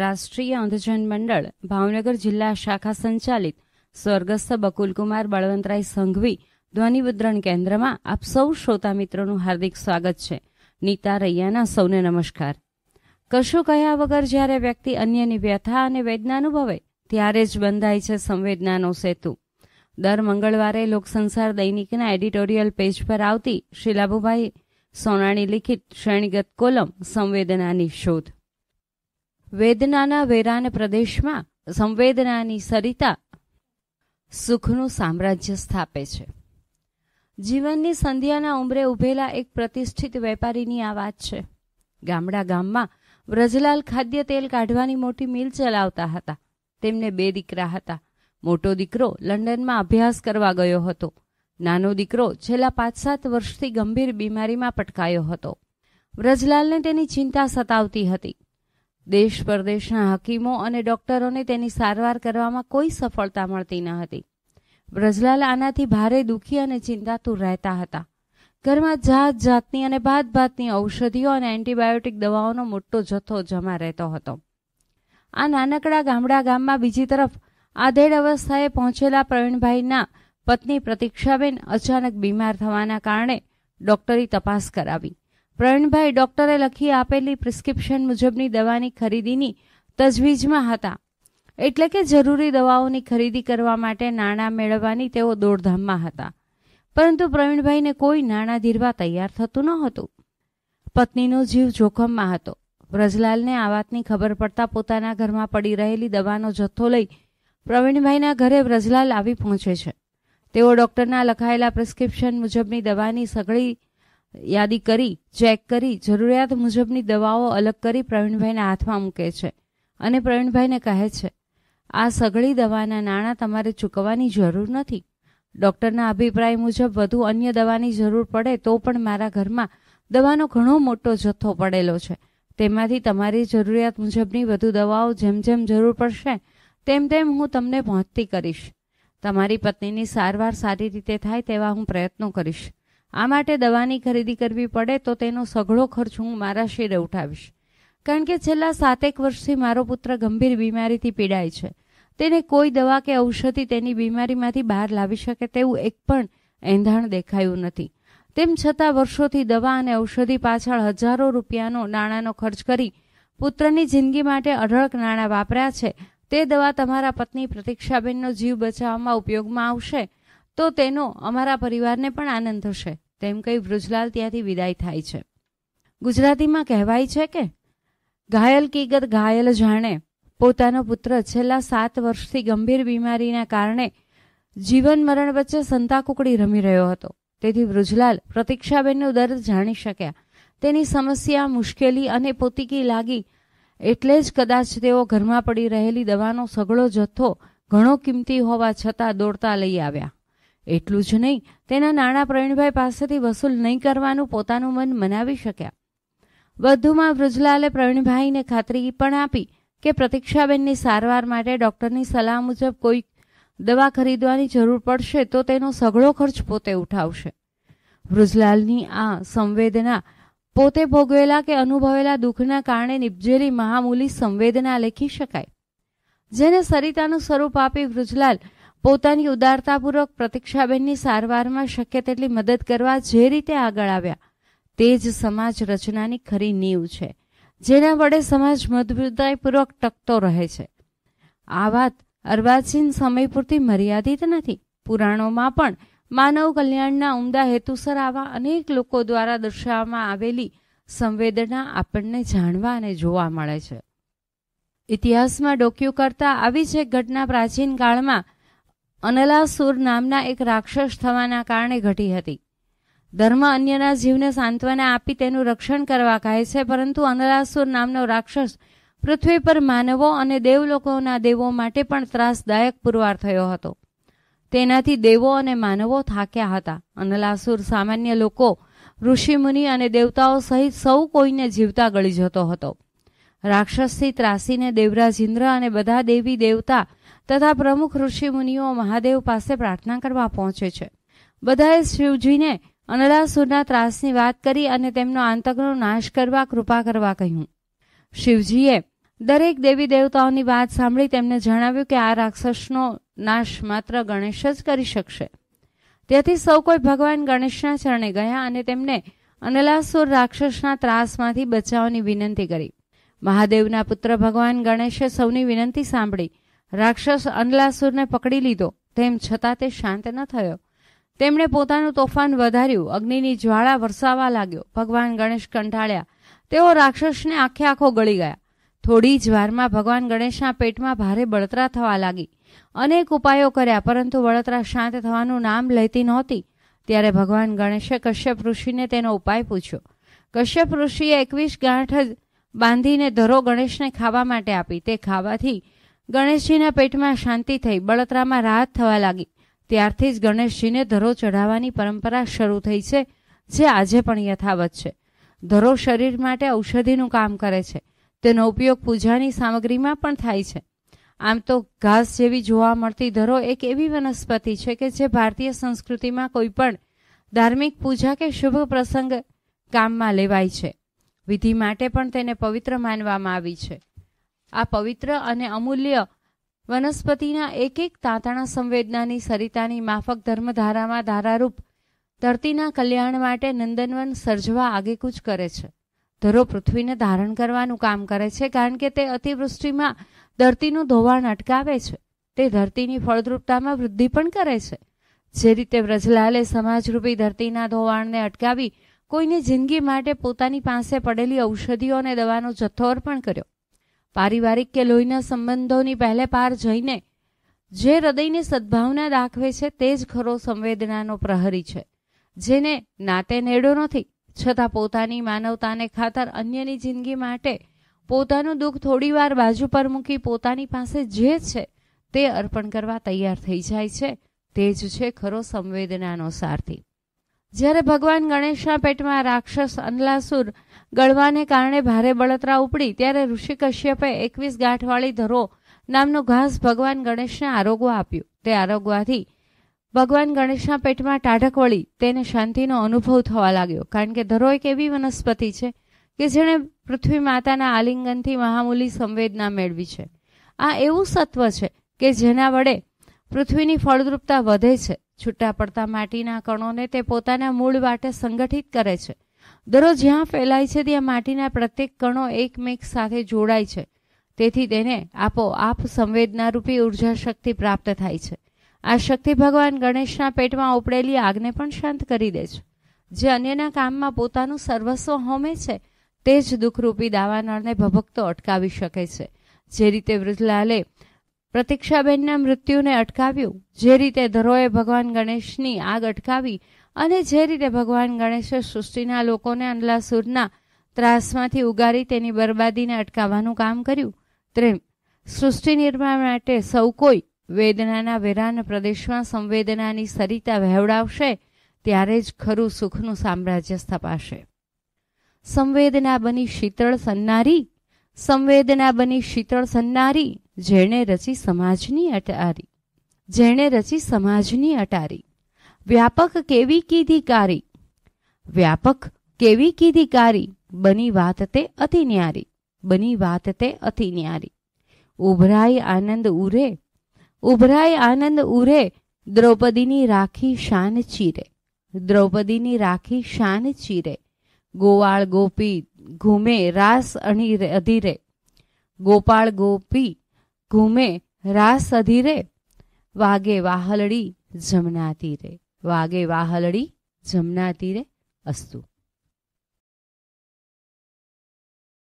રાષ્ટ્રીય અંધજન મંડળ ભાવનગર જિલ્લા શાખા સંચાલિત સ્વર્ગસ્થ બકુલકુમાર બળવંતરાય સંઘવી ધ્વનિમુદ્રણ કેન્દ્રમાં આપ સૌ શ્રોતા મિત્રોનું હાર્દિક સ્વાગત છે નીતા રૈયાના સૌને નમસ્કાર કશું કહ્યા વગર જ્યારે વ્યક્તિ અન્યની વ્યથા અને વેદના અનુભવે ત્યારે જ બંધાય છે સંવેદનાનો સેતુ દર મંગળવારે લોકસંસાર દૈનિકના એડિટોરિયલ પેજ પર આવતી શિલાભુભાઈ સોનાણી લિખિત શ્રેણીગત કોલમ સંવેદનાની શોધ વેદનાના વેરાન પ્રદેશમાં સંવેદનાની સરિતા સુખનું સામ્રાજ્ય સ્થાપે છે જીવનની સંધ્યાના ઉંમરે ઉભેલા એક પ્રતિષ્ઠિત વેપારીની આ વાત છે ગામડા ગામમાં વ્રજલાલ ખાદ્ય તેલ કાઢવાની મોટી મિલ ચલાવતા હતા તેમને બે દીકરા હતા મોટો દીકરો લંડનમાં અભ્યાસ કરવા ગયો હતો નાનો દીકરો છેલ્લા પાંચ સાત વર્ષથી ગંભીર બીમારીમાં પટકાયો હતો વ્રજલાલને તેની ચિંતા સતાવતી હતી દેશ પરદેશના હકીમો અને ડોક્ટરોને તેની સારવાર કરવામાં કોઈ સફળતા મળતી ન હતી બ્રજલાલ આનાથી ભારે દુઃખી અને ચિંતાતુર રહેતા હતા ઘરમાં જાત જાતની અને ભાત ભાતની ઔષધિઓ અને એન્ટીબાયોટિક દવાઓનો મોટો જથ્થો જમા રહેતો હતો આ નાનકડા ગામડા ગામમાં બીજી તરફ આધેડ અવસ્થાએ પહોંચેલા પ્રવીણભાઈના પત્ની પ્રતીક્ષાબેન અચાનક બીમાર થવાના કારણે ડોક્ટરી તપાસ કરાવી પ્રવીણભાઈ ડોક્ટરે લખી આપેલી પ્રિસ્ક્રિપ્શન મુજબની દવાની ખરીદીની તજવીજમાં હતા એટલે કે જરૂરી દવાઓની ખરીદી કરવા માટે નાણાં મેળવવાની તેઓ દોડધામમાં હતા પરંતુ પ્રવીણભાઈને કોઈ નાણાં ધીરવા તૈયાર થતું નહોતું પત્નીનો જીવ જોખમમાં હતો વ્રજલાલને આ વાતની ખબર પડતા પોતાના ઘરમાં પડી રહેલી દવાનો જથ્થો લઈ પ્રવીણભાઈના ઘરે વ્રજલાલ આવી પહોંચે છે તેઓ ડૉક્ટરના લખાયેલા પ્રિસ્ક્રિપ્શન મુજબની દવાની સઘળી યાદી કરી ચેક કરી જરૂરિયાત મુજબની દવાઓ અલગ કરી પ્રવીણભાઈના હાથમાં મૂકે છે અને પ્રવીણભાઈને કહે છે આ સઘળી દવાના નાણાં તમારે ચૂકવવાની જરૂર નથી ડૉક્ટરના અભિપ્રાય મુજબ વધુ અન્ય દવાની જરૂર પડે તો પણ મારા ઘરમાં દવાનો ઘણો મોટો જથ્થો પડેલો છે તેમાંથી તમારી જરૂરિયાત મુજબની વધુ દવાઓ જેમ જેમ જરૂર પડશે તેમ તેમ હું તમને પહોંચતી કરીશ તમારી પત્નીની સારવાર સારી રીતે થાય તેવા હું પ્રયત્નો કરીશ આ માટે દવાની ખરીદી કરવી પડે તો તેનો સઘળો ખર્ચ હું મારા શિરે ઉઠાવીશ કારણ કે છેલ્લા સાતેક વર્ષથી મારો પુત્ર ગંભીર બીમારીથી પીડાય છે તેને કોઈ દવા કે ઔષધિ તેની બીમારીમાંથી બહાર લાવી શકે તેવું એક પણ એંધાણ દેખાયું નથી તેમ છતાં વર્ષોથી દવા અને ઔષધિ પાછળ હજારો રૂપિયાનો નાણાંનો ખર્ચ કરી પુત્રની જિંદગી માટે અઢળક નાણાં વાપર્યા છે તે દવા તમારા પત્ની પ્રતિક્ષાબેનનો જીવ બચાવવામાં ઉપયોગમાં આવશે તો તેનો અમારા પરિવારને પણ આનંદ થશે તેમ કહી વૃજલાલ ત્યાંથી વિદાય થાય છે ગુજરાતીમાં કહેવાય છે કે ઘાયલ કીગત ઘાયલ જાણે પોતાનો પુત્ર છેલ્લા સાત વર્ષથી ગંભીર બીમારીના કારણે જીવન મરણ વચ્ચે સંતાકુકડી રમી રહ્યો હતો તેથી વૃજલાલ પ્રતિક્ષાબેનનો દર્દ જાણી શક્યા તેની સમસ્યા મુશ્કેલી અને પોતીકી લાગી એટલે જ કદાચ તેઓ ઘરમાં પડી રહેલી દવાનો સગળો જથ્થો ઘણો કિંમતી હોવા છતાં દોડતા લઈ આવ્યા એટલું જ નહીં તેના નાણાં પ્રવીણભાઈ પાસેથી વસૂલ નહીં કરવાનું પોતાનું મન મનાવી શક્યા વધુમાં વૃજલાલે પ્રવીણભાઈને ખાતરી પણ આપી કે પ્રતીક્ષાબેનની સારવાર માટે ડોક્ટરની સલાહ મુજબ કોઈ દવા ખરીદવાની જરૂર પડશે તો તેનો સઘળો ખર્ચ પોતે ઉઠાવશે વૃજલાલની આ સંવેદના પોતે ભોગવેલા કે અનુભવેલા દુઃખના કારણે નિપજેલી મહામૂલી સંવેદના લેખી શકાય જેને સરિતાનું સ્વરૂપ આપી વૃજલાલ પોતાની ઉદારતાપૂર્વક પ્રતિક્ષાબેનની સારવારમાં શક્ય તેટલી મદદ કરવા જે રીતે આગળ આવ્યા તે જ સમાજ રચનાની ખરી નીવ છે જેના વડે સમાજ મજબૂતાઈપૂર્વક ટકતો રહે છે આ વાત અર્વાચીન સમય પૂરતી મર્યાદિત નથી પુરાણોમાં પણ માનવ કલ્યાણના ઉમદા હેતુસર આવા અનેક લોકો દ્વારા દર્શાવવામાં આવેલી સંવેદના આપણને જાણવા અને જોવા મળે છે ઇતિહાસમાં ડોક્યુ કરતા આવી જ એક ઘટના પ્રાચીન કાળમાં અનલાસુર નામના એક રાક્ષસ થવાના કારણે ઘટી હતી ધર્મ અન્યના જીવને સાંત્વના આપી તેનું રક્ષણ કરવા કહે છે પરંતુ અનલાસુર નામનો રાક્ષસ પૃથ્વી પર માનવો અને દેવલોકોના દેવો માટે પણ ત્રાસદાયક પુરવાર થયો હતો તેનાથી દેવો અને માનવો થાક્યા હતા અનલાસુર સામાન્ય લોકો ઋષિમુનિ અને દેવતાઓ સહિત સૌ કોઈને જીવતા ગળી જતો હતો રાક્ષસથી ત્રાસીને દેવરાજ ઇન્દ્ર અને બધા દેવી દેવતા તથા પ્રમુખ ઋષિમુનિઓ મહાદેવ પાસે પ્રાર્થના કરવા પહોંચે છે બધાએ શિવજીને અનલાસુરના ત્રાસની વાત કરી અને તેમનો આંતકનો નાશ કરવા કૃપા કરવા કહ્યું શિવજીએ દરેક દેવી દેવતાઓની વાત સાંભળી તેમને જણાવ્યું કે આ રાક્ષસનો નાશ માત્ર ગણેશ જ કરી શકશે તેથી સૌ કોઈ ભગવાન ગણેશના ચરણે ગયા અને તેમને અનલાસુર રાક્ષસના ત્રાસમાંથી બચાવવાની વિનંતી કરી મહાદેવના પુત્ર ભગવાન ગણેશે સૌની વિનંતી સાંભળી રાક્ષસ અંડલાસુરને પકડી લીધો તેમ છતાં તે શાંત ન થયો તેમણે પોતાનું તોફાન વધાર્યું અગ્નિની જ્વાળા વરસાવા લાગ્યો ભગવાન ગણેશ કંટાળ્યા તેઓ રાક્ષસને આખે આખો ગળી ગયા થોડી જ વારમાં ભગવાન ગણેશના પેટમાં ભારે બળતરા થવા લાગી અનેક ઉપાયો કર્યા પરંતુ બળતરા શાંત થવાનું નામ લેતી નહોતી ત્યારે ભગવાન ગણેશે કશ્યપ ઋષિને તેનો ઉપાય પૂછ્યો કશ્યપ ઋષિએ એકવીસ ગાંઠ બાંધીને ધરો ગણેશને ખાવા માટે આપી તે ખાવાથી ગણેશજીના પેટમાં શાંતિ થઈ બળતરામાં રાહત થવા લાગી ત્યારથી જ ગણેશજીને ધરો ચઢાવવાની પરંપરા શરૂ થઈ છે જે આજે પણ યથાવત છે ધરો શરીર માટે ઔષધિનું કામ કરે છે તેનો ઉપયોગ પૂજાની સામગ્રીમાં પણ થાય છે આમ તો ઘાસ જેવી જોવા મળતી ધરો એક એવી વનસ્પતિ છે કે જે ભારતીય સંસ્કૃતિમાં કોઈ પણ ધાર્મિક પૂજા કે શુભ પ્રસંગ કામમાં લેવાય છે વિધિ માટે પણ તેને પવિત્ર માનવામાં આવી છે આ પવિત્ર અને અમૂલ્ય વનસ્પતિના એક એક તાંતણા સંવેદનાની સરિતાની માફક ધર્મધારામાં ધારારૂપ ધરતીના કલ્યાણ માટે નંદનવન સર્જવા આગેકૂચ કરે છે ધરો પૃથ્વીને ધારણ કરવાનું કામ કરે છે કારણ કે તે અતિવૃષ્ટિમાં ધરતીનું ધોવાણ અટકાવે છે તે ધરતીની ફળદ્રુપતામાં વૃદ્ધિ પણ કરે છે જે રીતે વ્રજલાલે સમાજરૂપી ધરતીના ધોવાણને અટકાવી કોઈને જિંદગી માટે પોતાની પાસે પડેલી ઔષધિઓ અને દવાનો જથ્થો અર્પણ કર્યો પારિવારિક કે લોહીના સંબંધોની પહેલે પાર જઈને જે હૃદયની સદભાવના દાખવે છે તે જ ખરો સંવેદનાનો પ્રહરી છે જેને નાતે નેડો નથી છતાં પોતાની માનવતાને ખાતર અન્યની જિંદગી માટે પોતાનું દુઃખ થોડીવાર બાજુ પર મૂકી પોતાની પાસે જે છે તે અર્પણ કરવા તૈયાર થઈ જાય છે તે જ છે ખરો સંવેદનાનો સારથી જ્યારે ભગવાન ગણેશના પેટમાં રાક્ષસ અંલાસુર ગળવાને કારણે ભારે બળતરા ઉપડી ત્યારે ઋષિ કશ્યપે એકવીસ ગાંઠવાળી ધરો નામનો ઘાસ ભગવાન ગણેશને આરોગવા આપ્યું તે આરોગવાથી ભગવાન ગણેશના પેટમાં ટાઢક વળી તેને શાંતિનો અનુભવ થવા લાગ્યો કારણ કે ધરો એક એવી વનસ્પતિ છે કે જેણે પૃથ્વી માતાના આલિંગનથી મહામૂલી સંવેદના મેળવી છે આ એવું સત્વ છે કે જેના વડે પૃથ્વીની ફળદ્રુપતા વધે છે છૂટા પડતા માટીના કણોને તે પોતાના મૂળ વાટે સંગઠિત કરે છે દરરોજ જ્યાં ફેલાય છે ત્યાં માટીના પ્રત્યેક કણો એકમેક સાથે જોડાય છે તેથી તેને આપોઆપ સંવેદનારૂપી ઉર્જા શક્તિ પ્રાપ્ત થાય છે આ શક્તિ ભગવાન ગણેશના પેટમાં ઉપડેલી આગને પણ શાંત કરી દે છે જે અન્યના કામમાં પોતાનું સર્વસ્વ હોમે છે તે જ દુઃખરૂપી દાવાનળને ભભકતો અટકાવી શકે છે જે રીતે વૃદ્ધલાલે પ્રતિક્ષાબેનના મૃત્યુને અટકાવ્યું જે રીતે ધરોએ ભગવાન ગણેશની આગ અટકાવી અને જે રીતે ભગવાન ગણેશે સૃષ્ટિના લોકોને અંડલાસુરના ત્રાસમાંથી ઉગારી તેની બરબાદીને અટકાવવાનું કામ કર્યું તેમ સૃષ્ટિ નિર્માણ માટે સૌ કોઈ વેદનાના વેરાન પ્રદેશમાં સંવેદનાની સરિતા વહેવડાવશે ત્યારે જ ખરું સુખનું સામ્રાજ્ય સ્થપાશે સંવેદના બની શીતળ સન્નારી સંવેદના બની શીતળ સન્નારી જેણે રચી સમાજની અટારી જેણે રચી સમાજની અટારી વ્યાપક કેવી કીધી કારી વ્યાપક કેવી કીધી કારી બની વાત તે અતિ ન્યારી બની વાત તે અતિ ન્યારી ઉભરાય આનંદ ઉરે ઉભરાય આનંદ ઉરે દ્રૌપદીની રાખી શાન ચીરે દ્રૌપદીની રાખી શાન ચીરે ગોવાળ ગોપી ઘૂમે રાસ અણીરે અધીરે ગોપાળ ગોપી ઘૂમે રાસ અધીરે વાગે વાહલડી જમના તીરે વાગે વાહલડી જમના તીરે અસ્તુ